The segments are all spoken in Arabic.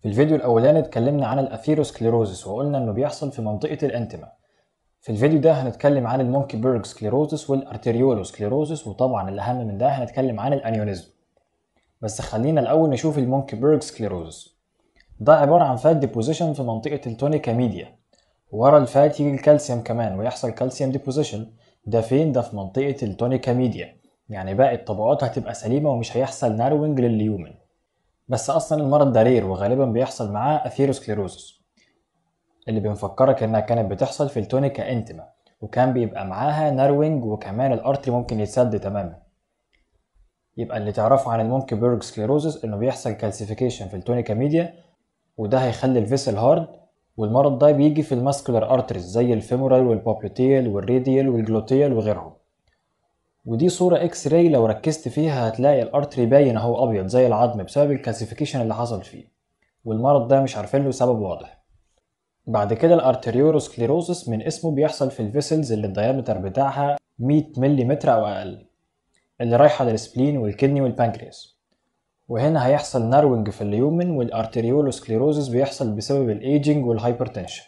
في الفيديو الاولاني اتكلمنا عن الاثيروسكليروزس وقلنا انه بيحصل في منطقه الانتما في الفيديو ده هنتكلم عن المونكي بيرج سكليروزس والارتيريولوسكليروزس وطبعا الاهم من ده هنتكلم عن الانيونيزم بس خلينا الاول نشوف المونكي بيرج سكليروزس ده عباره عن فات ديبوزيشن في منطقه التونيكا ميديا ورا الفات يجي الكالسيوم كمان ويحصل كالسيوم ديبوزيشن ده فين ده في منطقه التونيكا ميديا يعني باقي الطبقات هتبقى سليمه ومش هيحصل ناروينج لليومن بس اصلا المرض ده رير وغالبا بيحصل معاه اثيروسكليروزس اللي بنفكرك انها كانت بتحصل في التونيكا انتما وكان بيبقى معاها ناروينج وكمان الارتري ممكن يتسد تماما يبقى اللي تعرفه عن المونكي بيرج سكليروزس انه بيحصل كالسيفيكيشن في التونيكا ميديا وده هيخلي الفيسل هارد والمرض ده بيجي في الماسكولار ارتريز زي الفيمورال والبوبيوتيال والريديال والجلوتيل وغيرهم ودي صورة اكس راي لو ركزت فيها هتلاقي الارتري باين اهو ابيض زي العظم بسبب الكالسيفيكيشن اللي حصل فيه والمرض ده مش عارفين له سبب واضح بعد كده الارتريوروسكليروسس من اسمه بيحصل في الفيسلز اللي الديامتر بتاعها 100 ملم او اقل اللي رايحة للسبلين والكدني والبانكرياس وهنا هيحصل ناروينج في اليومن والارتريولوسكليروزس بيحصل بسبب الايجنج والهايبرتنشن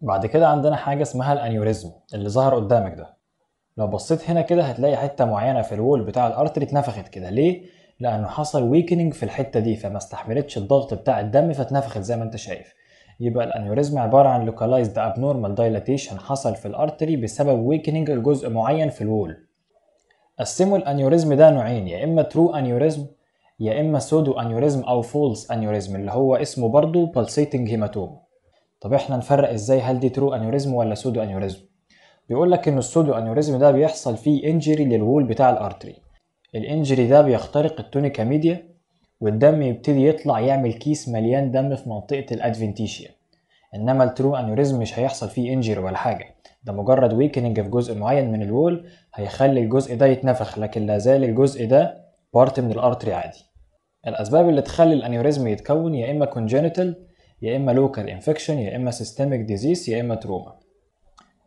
بعد كده عندنا حاجة اسمها الانيوريزم اللي ظهر قدامك ده لو بصيت هنا كده هتلاقي حته معينه في الوول بتاع الارتري اتنفخت كده ليه لانه حصل ويكنينج في الحته دي فما استحملتش الضغط بتاع الدم فاتنفخت زي ما انت شايف يبقى الانيوريزم عباره عن لوكالايزد ابنورمال دايلاتيشن حصل في الارتري بسبب ويكنينج لجزء معين في الوول قسموا الانيوريزم ده نوعين يا اما ترو انيوريزم يا اما سودو انيوريزم او فولس انيوريزم اللي هو اسمه برضه pulsating هيماتوم طب احنا نفرق ازاي هل دي ترو انيوريزم ولا سودو انيوريزم بيقول لك ان السودو انيوريزم ده بيحصل فيه انجري للوول بتاع الارتري الانجري ده بيخترق التونيكا ميديا والدم يبتدي يطلع يعمل كيس مليان دم في منطقة الادفنتيشيا انما الترو انيوريزم مش هيحصل فيه انجري ولا حاجة ده مجرد ويكنينج في جزء معين من الوول هيخلي الجزء ده يتنفخ لكن لازال الجزء ده بارت من الارتري عادي الاسباب اللي تخلي الانيوريزم يتكون يا اما كونجينيتال يا اما لوكال انفكشن يا اما سيستميك ديزيز يا اما تروما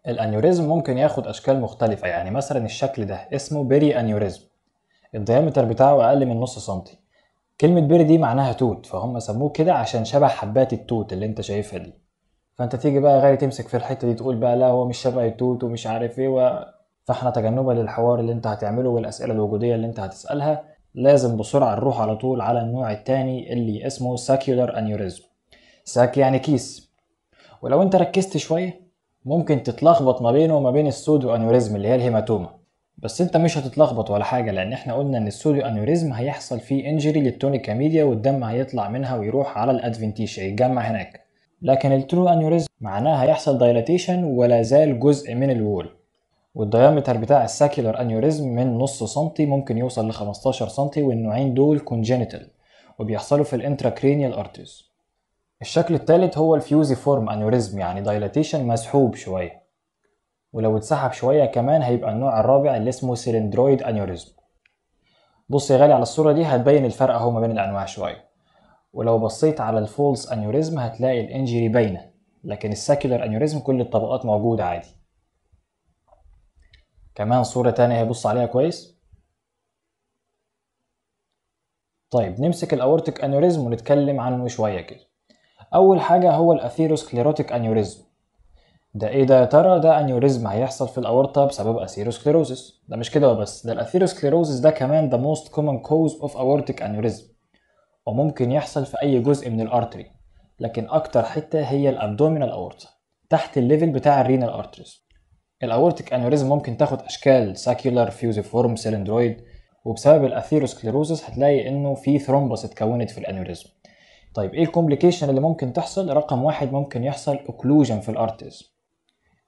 الانيوريزم ممكن ياخد اشكال مختلفه يعني مثلا الشكل ده اسمه بيري انيوريزم الديامتر بتاعه اقل من نص سنتي كلمه بيري دي معناها توت فهم سموه كده عشان شبه حبات التوت اللي انت شايفها دي فانت تيجي بقى غالي تمسك في الحته دي تقول بقى لا هو مش شبه التوت ومش عارف ايه و... فاحنا تجنبا للحوار اللي انت هتعمله والاسئله الوجوديه اللي انت هتسالها لازم بسرعه نروح على طول على النوع التاني اللي اسمه ساكيولار انيوريزم ساك يعني كيس ولو انت ركزت شويه ممكن تتلخبط ما بينه وما بين السودو انوريزم اللي هي الهيماتوما بس انت مش هتتلخبط ولا حاجه لان احنا قلنا ان السودو انوريزم هيحصل فيه انجري للتونيكا ميديا والدم هيطلع منها ويروح على الادفنتيش هيتجمع هناك لكن الترو انيوريزم معناها هيحصل دايلاتيشن ولا زال جزء من الوول والديامتر بتاع الساكيولار انيوريزم من نص سنتي ممكن يوصل ل 15 سنتي والنوعين دول كونجينيتال وبيحصلوا في الانتراكرينيال ارتيز الشكل الثالث هو الفيوزي فورم انوريزم يعني دايلاتيشن مسحوب شوية ولو اتسحب شوية كمان هيبقى النوع الرابع اللي اسمه سيلندرويد انوريزم بص يا غالي على الصورة دي هتبين الفرق اهو ما بين الانواع شوية ولو بصيت على الفولس انيوريزم هتلاقي الانجري باينة لكن الساكيولار انيوريزم كل الطبقات موجودة عادي كمان صورة تانية هيبص عليها كويس طيب نمسك الاورتك انيوريزم ونتكلم عنه شوية كده أول حاجة هو الأثيروسكليروتيك أنيوريزم ده ايه ده يا ترى ده انيوريزم هيحصل في الاورطه بسبب اثيروسكليروزس ده مش كده وبس ده الاثيروسكليروزس ده كمان ده موست كومن كوز اوف اورتيك انيوريزم وممكن يحصل في اي جزء من الارتري لكن اكتر حته هي الابدومينال اورطه تحت الليفل بتاع الرينال ارتريز الاورتيك انيوريزم ممكن تاخد اشكال ساكيولار فيوزيفورم سيلندرويد وبسبب الاثيروسكليروزس هتلاقي انه في ثرومبوس اتكونت في الانيوريزم طيب ايه الكومبليكيشن اللي ممكن تحصل رقم واحد ممكن يحصل اوكلوجن في الارتز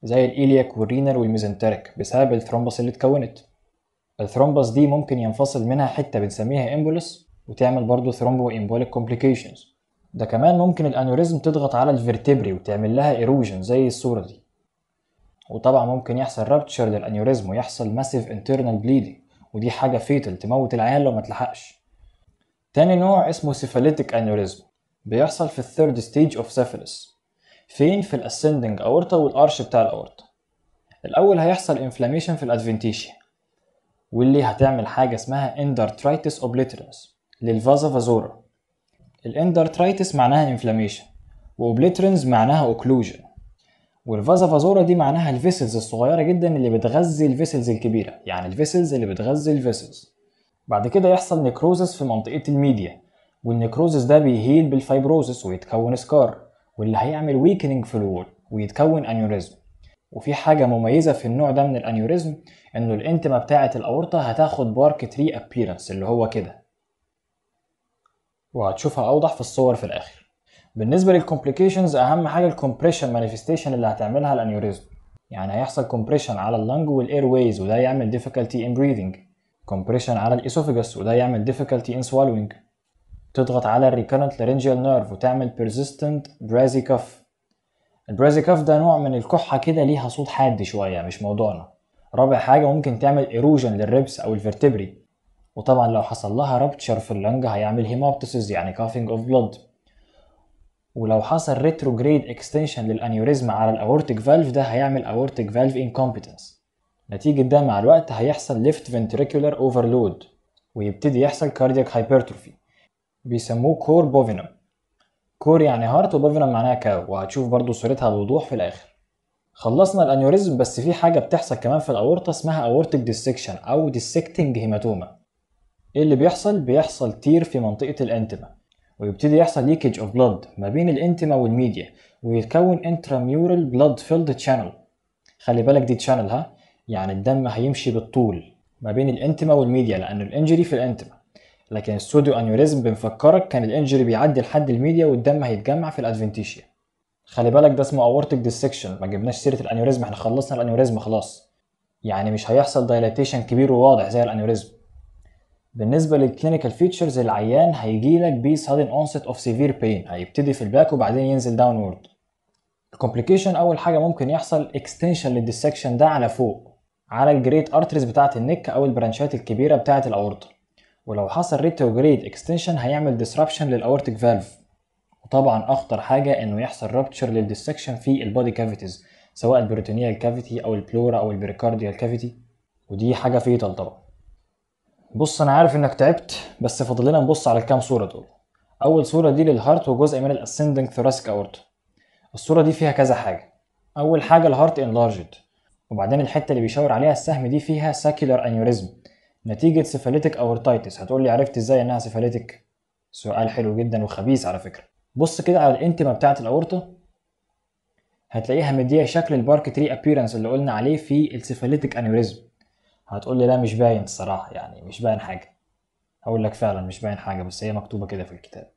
زي الإلياك والرينر والميزنتريك بسبب الثرومبس اللي اتكونت الثرومبس دي ممكن ينفصل منها حتة بنسميها امبولس وتعمل برضه ثرومبو امبوليك كومبليكيشنز ده كمان ممكن الانوريزم تضغط على الفيرتبري وتعمل لها ايروجن زي الصورة دي وطبعا ممكن يحصل رابتشر للانيوريزم ويحصل ماسيف انترنال بليدنج ودي حاجة فيتال تموت العيان لو ما تلحقش تاني نوع اسمه سيفاليتيك انيوريزم بيحصل في الثيرد ستيج اوف سيفلس فين في الاسندنج اورتا والارش بتاع الاورتا الاول هيحصل انفلاميشن في الادفنتيشيا واللي هتعمل حاجه اسمها اندرترايتس اوبليترنس للفازا فازورا الاندرترايتس معناها انفلاميشن واوبليترنز معناها اوكلوجن والفازا فازورا دي معناها الفيسلز الصغيره جدا اللي بتغذي الفيسلز الكبيره يعني الفيسلز اللي بتغذي الفيسلز بعد كده يحصل نيكروزس في منطقه الميديا والنكروزس ده بيهيل بالفايبروزس ويتكون سكار واللي هيعمل ويكننج في الوول ويتكون انيوريزم وفي حاجة مميزة في النوع ده من الانيوريزم انه الانتما بتاعة الاورطة هتاخد بارك تري ابيرنس اللي هو كده وهتشوفها اوضح في الصور في الاخر بالنسبة للكومبليكيشنز اهم حاجة الكمبريشن مانيفستيشن اللي هتعملها الانيوريزم يعني هيحصل كومبريشن على اللنج والاير وده يعمل difficulty in breathing كومبريشن على الاسوفيجاس وده يعمل difficulty in swallowing تضغط على الريكرنت لارينجيال نيرف وتعمل بيرزيستنت برازي كف البرازي كف ده نوع من الكحه كده ليها صوت حاد شويه مش موضوعنا رابع حاجه ممكن تعمل ايروجن للريبس او الفرتبري وطبعا لو حصل لها رابتشر في اللنج هيعمل هيمابتسيس يعني كافينج اوف بلود ولو حصل ريتروجريد اكستنشن للانيوريزما على الاورتيك فالف ده هيعمل اورتيك فالف انكومبتنس نتيجة ده مع الوقت هيحصل ليفت ventricular اوفرلود ويبتدي يحصل كاردياك هايبرتروفي بيسموه كور بوفينوم كور يعني هارت وبوفينوم معناها كاو وهتشوف برضو صورتها بوضوح في الاخر خلصنا الانيوريزم بس في حاجه بتحصل كمان في الاورطه اسمها اورتيك ديسكشن او ديسكتنج هيماتوما ايه اللي بيحصل بيحصل تير في منطقه الانتما ويبتدي يحصل ليكج اوف بلاد ما بين الانتما والميديا ويتكون انتراميورال بلاد فيلد تشانل خلي بالك دي تشانل ها يعني الدم هيمشي بالطول ما بين الانتما والميديا لان الانجري في الانتما لكن السوديو انيوريزم بنفكرك كان الانجري بيعدي لحد الميديا والدم هيتجمع في الادفنتيشيا خلي بالك ده اسمه اورتيك ديسكشن ما جبناش سيره الانيوريزم احنا خلصنا الانيوريزم خلاص يعني مش هيحصل دايلاتيشن كبير وواضح زي الانيوريزم بالنسبة للكلينيكال فيتشرز العيان هيجيلك بي sudden onset of severe pain هيبتدي في الباك وبعدين ينزل داونورد الكومبليكيشن أول حاجة ممكن يحصل اكستنشن للديسكشن ده على فوق على الجريت ارتريز بتاعة النك أو البرانشات الكبيرة بتاعة الأورطة ولو حصل ريتروجريد اكستنشن هيعمل ديسربشن للاورتيك فالف وطبعا اخطر حاجه انه يحصل رابتشر للديسكشن في البودي كافيتيز سواء البريتونيال كافيتي او البلورا او البريكارديال كافيتي ودي حاجه فيتال طبعا بص انا عارف انك تعبت بس فاضل لنا نبص على الكام صوره دول اول صوره دي للهارت وجزء من الاسندنج ثوراسيك اورتا الصوره دي فيها كذا حاجه اول حاجه الهارت انلارجد وبعدين الحته اللي بيشاور عليها السهم دي فيها ساكيولار انيوريزم نتيجه سيفاليتيك اورتايتس هتقول لي عرفت ازاي انها سيفاليتيك سؤال حلو جدا وخبيث على فكره بص كده على الانتما بتاعه الاورطه هتلاقيها مديه شكل البارك تري ابييرنس اللي قلنا عليه في السيفاليتيك انيوريزم هتقول لي لا مش باين الصراحه يعني مش باين حاجه هقول لك فعلا مش باين حاجه بس هي مكتوبه كده في الكتاب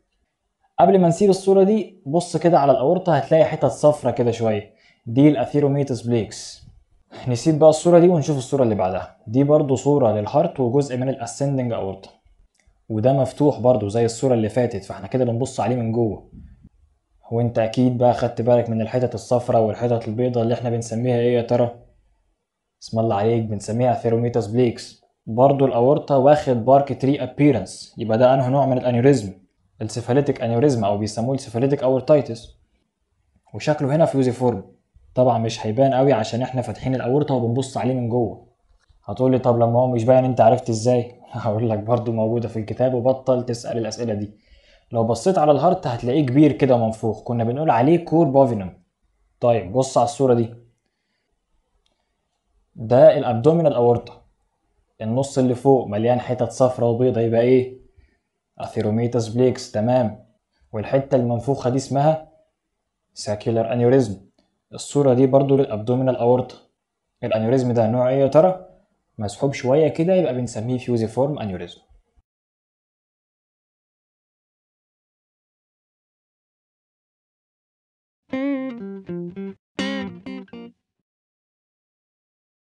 قبل ما نسيب الصوره دي بص كده على الاورطه هتلاقي حتت صفرة كده شويه دي الاثيروميتس بليكس نسيب بقى الصورة دي ونشوف الصورة اللي بعدها دي برضو صورة للهارت وجزء من الاسندنج اورطة وده مفتوح برضو زي الصورة اللي فاتت فاحنا كده بنبص عليه من جوه وانت اكيد بقى خدت بالك من الحتت الصفراء والحتت البيضاء اللي احنا بنسميها ايه يا ترى اسم الله عليك بنسميها ثيروميتاس بليكس برضو الاورطة واخد بارك تري ابييرنس يبقى ده انه نوع من الانيوريزم السيفاليتيك انيوريزم او بيسموه السيفاليتيك اورتايتس وشكله هنا فيوزيفورم طبعا مش هيبان قوي عشان احنا فاتحين الاورطه وبنبص عليه من جوه هتقول لي طب لما هو مش باين انت عرفت ازاي هقول لك برضو موجوده في الكتاب وبطل تسال الاسئله دي لو بصيت على الهارت هتلاقيه كبير كده ومنفوخ كنا بنقول عليه كور بوفينم طيب بص على الصوره دي ده الابدومينال اورطه النص اللي فوق مليان حتت صفراء وبيضة يبقى ايه اثيروميتاس بليكس تمام والحتة المنفوخة دي اسمها ساكيولار انيوريزم الصورة دي برضو للأبدومينال أورطة الأنيوريزم ده نوع إيه يا ترى؟ مسحوب شوية كده يبقى بنسميه فيوزيفورم أنيوريزم